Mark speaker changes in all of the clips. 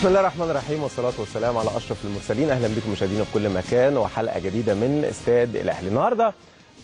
Speaker 1: بسم الله الرحمن الرحيم والصلاة والسلام على أشرف المرسلين أهلا بكم مشاهدينا في كل مكان وحلقة جديدة من استاد الأهلي النهاردة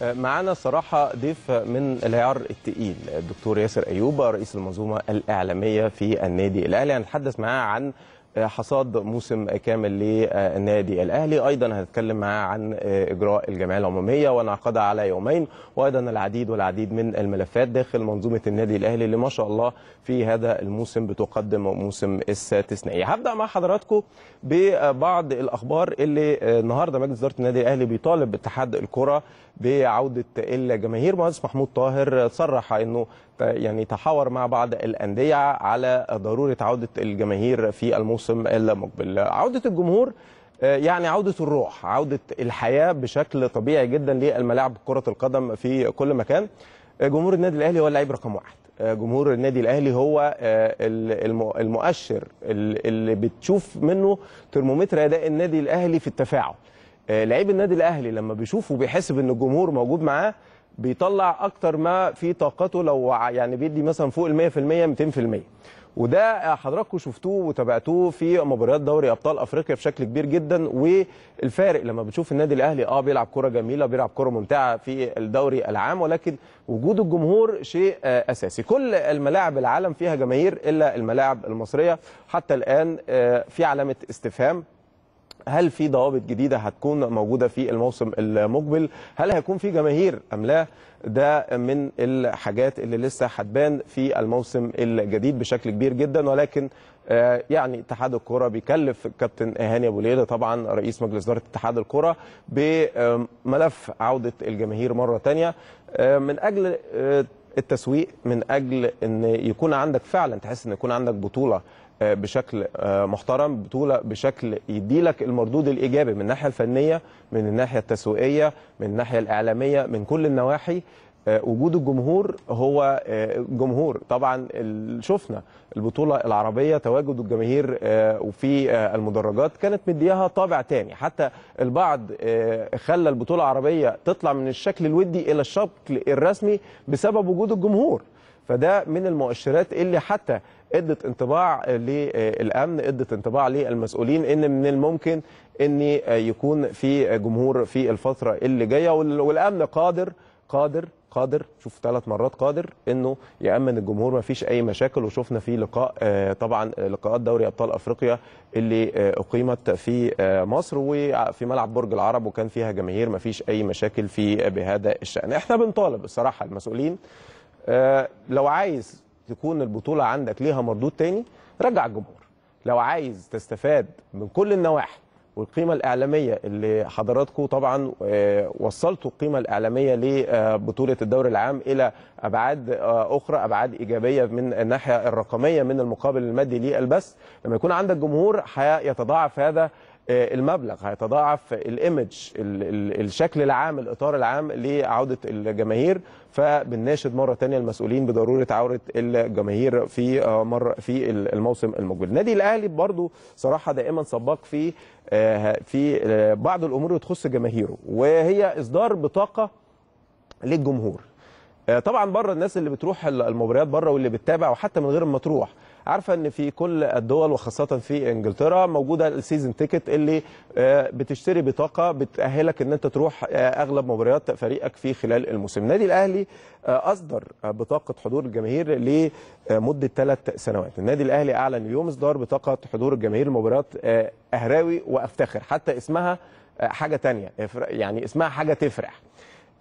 Speaker 1: آه، معانا صراحة ضيف من العيار التقيل الدكتور آه، ياسر أيوب رئيس المنظومة الإعلامية في النادي الأهلي هنتحدث معاه عن حصاد موسم كامل للنادي الاهلي ايضا هنتكلم معاه عن اجراء الجمعيه العموميه وانعقادها على يومين وايضا العديد والعديد من الملفات داخل منظومه النادي الاهلي اللي ما شاء الله في هذا الموسم بتقدم موسم استثنائي هبدا مع حضراتكم ببعض الاخبار اللي النهارده مجلس اداره النادي الاهلي بيطالب اتحاد الكره بعوده الجماهير مهندس محمود طاهر صرح انه يعني تحاور مع بعض الانديه على ضروره عوده الجماهير في الموسم المقبل عوده الجمهور آه، يعني عودة الروح عودة الحياة بشكل طبيعي جدا للملاعب كرة القدم في كل مكان آه، جمهور النادي الأهلي هو اللعيب رقم واحد آه، جمهور النادي الاهلي هو المؤشر اللي بتشوف منه ترمومتر اداء النادي الاهلي في التفاعل لعيب النادي الاهلي لما بيشوفه بيحس ان الجمهور موجود معاه بيطلع اكتر ما في طاقته لو يعني بيدي مثلا فوق متين 100% 200% وده حضراتكم شفتوه وتابعتوه في مباريات دوري ابطال افريقيا بشكل كبير جدا والفارق لما بتشوف النادي الاهلي اه بيلعب كره جميله بيلعب كره ممتعه في الدوري العام ولكن وجود الجمهور شيء آه، اساسي كل الملاعب العالم فيها جماهير الا الملاعب المصريه حتى الان آه، في علامه استفهام هل في ضوابط جديده هتكون موجوده في الموسم المقبل هل هيكون في جماهير ام لا ده من الحاجات اللي لسه هتبان في الموسم الجديد بشكل كبير جدا ولكن آه، يعني اتحاد الكرة بيكلف الكابتن هاني ابو ليله طبعا رئيس مجلس اداره اتحاد الكرة بملف عوده الجماهير مره ثانيه آه، من اجل آه، التسويق من اجل ان يكون عندك فعلا تحس ان يكون عندك بطوله آه، بشكل آه، محترم بطوله بشكل يديلك المردود الايجابي من الناحيه الفنيه من الناحيه التسويقيه من الناحيه الاعلاميه من كل النواحي آه، وجود الجمهور هو جمهور طبعا شفنا البطوله العربيه تواجد الجماهير وفي المدرجات كانت مدياها طابع تاني حتى البعض خلى البطوله العربيه تطلع من الشكل الودي الى الشكل الرسمي بسبب وجود الجمهور فده من المؤشرات اللي حتى ادت انطباع للامن ادت انطباع للمسؤولين ان من الممكن ان يكون في جمهور في الفتره اللي جايه والامن قادر قادر قادر شوف ثلاث مرات قادر انه يامن الجمهور ما فيش اي مشاكل وشفنا في لقاء آه، طبعا لقاءات دوري ابطال افريقيا اللي آه، اقيمت في آه، مصر وفي ملعب برج العرب وكان فيها جماهير ما فيش اي مشاكل في بهذا الشان احنا بنطالب الصراحه المسؤولين آه، لو عايز تكون البطوله عندك ليها مردود تاني رجع الجمهور لو عايز تستفاد من كل النواحي والقيمه الاعلاميه اللي حضراتكم طبعا آه، وصلتوا القيمه الاعلاميه لبطوله آه، الدوري العام الى ابعاد اخرى ابعاد ايجابيه من الناحيه الرقميه من المقابل المادي للبث لما يكون عندك جمهور هيتضاعف هذا آه، المبلغ هيتضاعف الايمج الشكل العام الاطار العام لعوده الجماهير فبنناشد مره ثانيه المسؤولين بضروره عوده الجماهير في آه، مره في الموسم المقبل النادي الاهلي برضو صراحه دائما سباق في آه، في بعض الامور اللي تخص جماهيره وهي اصدار بطاقه للجمهور طبعا بره الناس اللي بتروح المباريات بره واللي بتتابع وحتى من غير ما تروح عارفه ان في كل الدول وخاصه في انجلترا موجوده السيزون تيكت اللي آه، بتشتري بطاقه بتاهلك ان انت تروح آه، اغلب مباريات فريقك في خلال الموسم النادي الاهلي آه، اصدر بطاقه حضور الجماهير لمده ثلاث سنوات النادي الاهلي اعلن اليوم اصدار بطاقه حضور الجماهير لمباريات اهراوي وافتخر حتى اسمها حاجه تانية يعني اسمها حاجه تفرح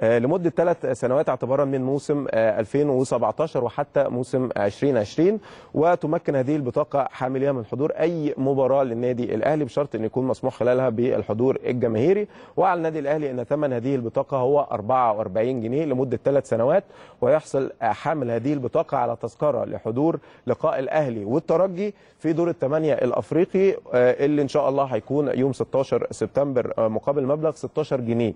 Speaker 1: آه، لمده ثلاث سنوات اعتبارا من موسم 2017 آه، وحتى موسم 2020 آه، وتمكن هذه البطاقه حامليها من حضور اي مباراه للنادي الاهلي بشرط ان يكون مسموح خلالها بالحضور الجماهيري وعلى النادي الاهلي ان ثمن هذه البطاقه هو 44 جنيه لمده ثلاث سنوات ويحصل حامل هذه البطاقه على تذكره لحضور لقاء الاهلي والترجي في دور الثمانيه الافريقي اللي ان شاء الله هيكون يوم 16 سبتمبر مقابل مبلغ 16 جنيه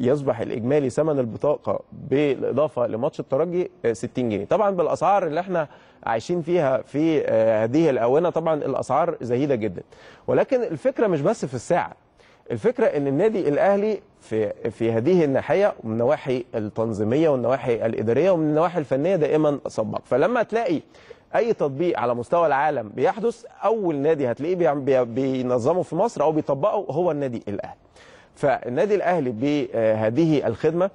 Speaker 1: يصبح الاجمالي ثمن البطاقه بالاضافه لماتش الترجي 60 آه، جنيه طبعا بالاسعار اللي احنا عايشين فيها في آه، هذه الاونه طبعا الاسعار زهيده جدا ولكن الفكره مش بس في الساعه الفكره ان النادي الاهلي في في هذه الناحيه ومن النواحي التنظيميه والنواحي الاداريه ومن النواحي الفنيه دائما سباق فلما تلاقي اي تطبيق على مستوى العالم بيحدث اول نادي هتلاقيه بينظمه في مصر او بيطبقه هو النادي الاهلي فالنادي الاهلي بهذه الخدمه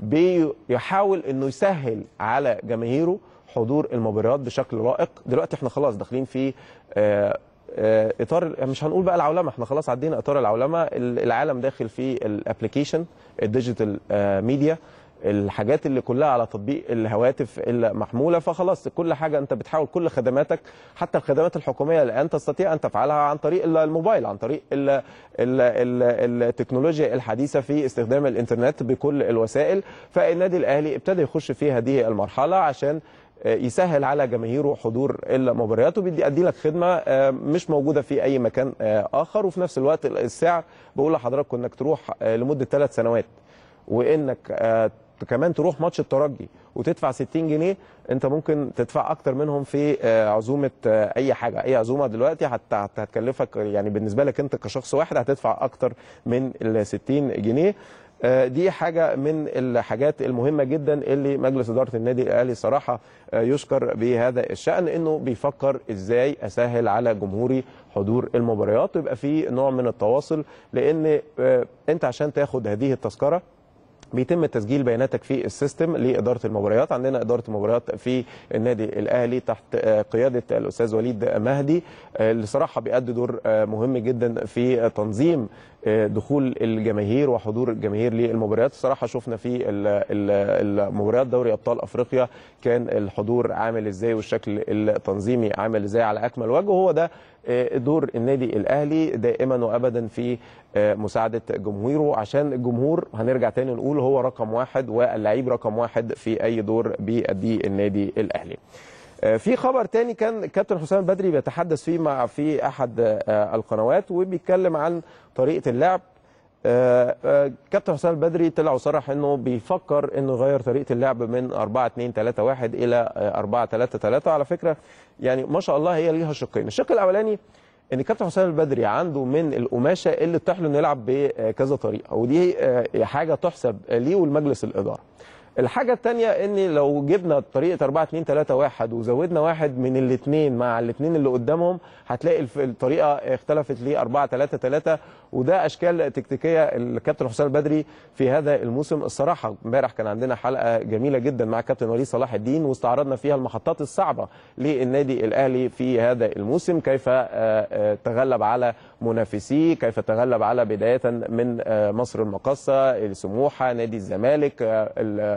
Speaker 1: بيحاول انه يسهل على جماهيره حضور المباريات بشكل رائق دلوقتي احنا خلاص داخلين في آه، آه، اطار مش هنقول بقى العولمه احنا خلاص عدينا اطار العولمه العالم داخل في الابلكيشن الديجيتال آه، ميديا الحاجات اللي كلها على تطبيق الهواتف المحموله فخلاص كل حاجه انت بتحاول كل خدماتك حتى الخدمات الحكوميه الان تستطيع ان تفعلها عن طريق الموبايل عن طريق الـ الـ الـ التكنولوجيا الحديثه في استخدام الانترنت بكل الوسائل فالنادي الاهلي ابتدى يخش في هذه المرحله عشان آه، يسهل على جماهيره حضور المباريات وبيدي لك خدمه آه، مش موجوده في اي مكان آه، اخر وفي نفس الوقت السعر بقول لحضراتكم انك تروح لمده ثلاث سنوات وانك كمان تروح ماتش الترجي وتدفع 60 جنيه انت ممكن تدفع اكتر منهم في آه، عزومه آه، اي حاجه اي عزومه دلوقتي حتى هتكلفك يعني بالنسبه لك انت كشخص واحد هتدفع اكتر من ال 60 جنيه آه، دي حاجة من الحاجات المهمة جدا اللي مجلس إدارة النادي الأهلي صراحة يشكر بهذا الشأن إنه بيفكر إزاي أسهل على جمهوري حضور المباريات ويبقى في نوع من التواصل لأن أنت عشان تاخد هذه التذكرة بيتم تسجيل بياناتك في السيستم لاداره المباريات عندنا اداره المباريات في النادي الاهلي تحت آه، قياده الاستاذ وليد مهدي آه، اللي صراحه بيأدي دور آه، مهم جدا في تنظيم دخول الجماهير وحضور الجماهير للمباريات الصراحه شفنا في المباريات دوري ابطال افريقيا كان الحضور عامل ازاي والشكل التنظيمي عامل ازاي على اكمل وجه وهو ده آه، دور النادي الاهلي دائما وابدا في آه، مساعده جمهوره عشان الجمهور هنرجع تاني نقول هو رقم واحد واللعيب رقم واحد في اي دور بيأديه النادي الاهلي آه، في خبر تاني كان كابتن حسام البدري بيتحدث فيه مع في احد آه، القنوات وبيتكلم عن طريقه اللعب آه، كابتن حسام البدري طلع وصرح انه بيفكر انه يغير طريقه اللعب من 4 2 3 1 الى 4 3 3 على فكره يعني ما شاء الله هي ليها شقين الشق الاولاني ان كابتن حسام البدري عنده من القماشه اللي تتاح انه يلعب بكذا طريقه ودي حاجه تحسب ليه ولمجلس الاداره الحاجة التانية ان لو جبنا طريقة 4 2 3 1 وزودنا واحد من الاثنين مع الاثنين اللي قدامهم هتلاقي الطريقة اختلفت ل 4 3 3 وده اشكال تكتيكية الكابتن حسام البدري في هذا الموسم الصراحة امبارح كان عندنا حلقة جميلة جدا مع الكابتن وليد صلاح الدين واستعرضنا فيها المحطات الصعبة للنادي الاهلي في هذا الموسم كيف آه، آه، تغلب على منافسيه كيف تغلب على بداية من آه، مصر المقاصة سموحة نادي الزمالك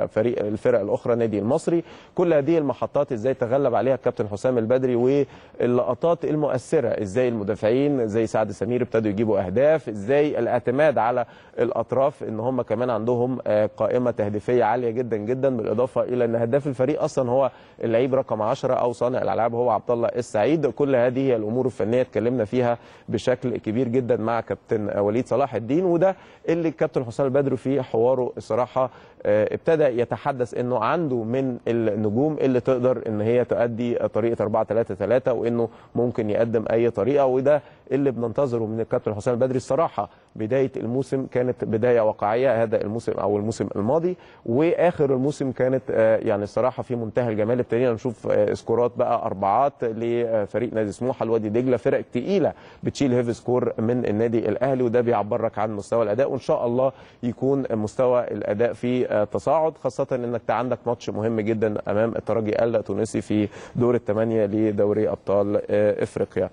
Speaker 1: فريق الفرق الاخرى نادي المصري كل هذه المحطات ازاي تغلب عليها الكابتن حسام البدري واللقطات المؤثره ازاي المدافعين زي سعد سمير ابتدوا يجيبوا اهداف ازاي الاعتماد على الاطراف ان هم كمان عندهم آه، قائمه تهديفيه عاليه جدا جدا بالاضافه الى ان هداف الفريق اصلا هو اللعيب رقم 10 او صانع الالعاب هو عبد الله السعيد كل هذه الامور الفنيه اتكلمنا فيها بشكل كبير جدا مع كابتن وليد صلاح الدين وده اللي الكابتن حسام البدري في حواره الصراحه آه، ابتدى يتحدث انه عنده من النجوم اللي تقدر ان هي تؤدي طريقه 4 3 3 وانه ممكن يقدم اي طريقه وده اللي بننتظره من الكابتن حسام البدري الصراحه بدايه الموسم كانت بدايه واقعيه هذا الموسم او الموسم الماضي واخر الموسم كانت آه، يعني الصراحه في منتهى الجمال ابتدينا يعني نشوف آه، سكورات بقى اربعات لفريق نادي سموحه الوادي دجله فرق تقيله بتشيل هيفي سكور من النادي الاهلي وده بيعبر لك عن مستوى الاداء وان شاء الله يكون مستوى الاداء في آه، تصاعد خاصه انك عندك ماتش مهم جدا امام الترجي التونسي في دور الثمانيه لدوري ابطال افريقيا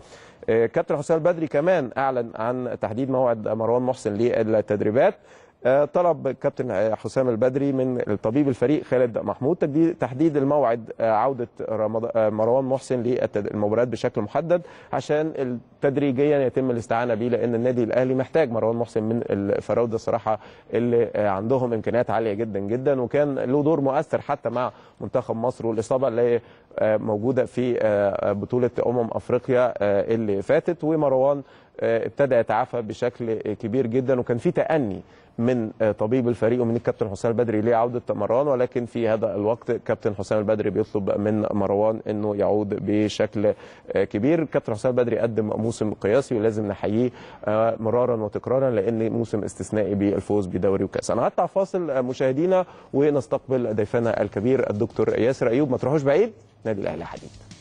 Speaker 1: كابتن حسام بدري كمان أعلن عن تحديد موعد مروان محسن للتدريبات آه، طلب كابتن آه، حسام البدري من الطبيب الفريق خالد محمود تحديد الموعد آه، عوده مروان محسن للمباريات بشكل محدد عشان تدريجيا يتم الاستعانه بيه لان النادي الاهلي محتاج مروان محسن من الفراوده الصراحه اللي عندهم امكانيات عاليه جدا جدا وكان له دور مؤثر حتى مع منتخب مصر والاصابه اللي موجوده في بطوله امم افريقيا اللي فاتت ومروان ابتدى يتعافى بشكل كبير جدا وكان في تأني من آه، طبيب الفريق ومن الكابتن حسام البدري لعوده مروان ولكن في هذا الوقت كابتن حسام البدري بيطلب من مروان انه يعود بشكل آه، كبير كابتن حسام البدري قدم موسم قياسي ولازم نحييه آه، مرارا وتكرارا لان موسم استثنائي بالفوز بدوري وكاس انا هقطع فاصل مشاهدينا ونستقبل ضيفنا الكبير الدكتور ياسر ايوب ما تروحوش بعيد نادي الاهلي حديث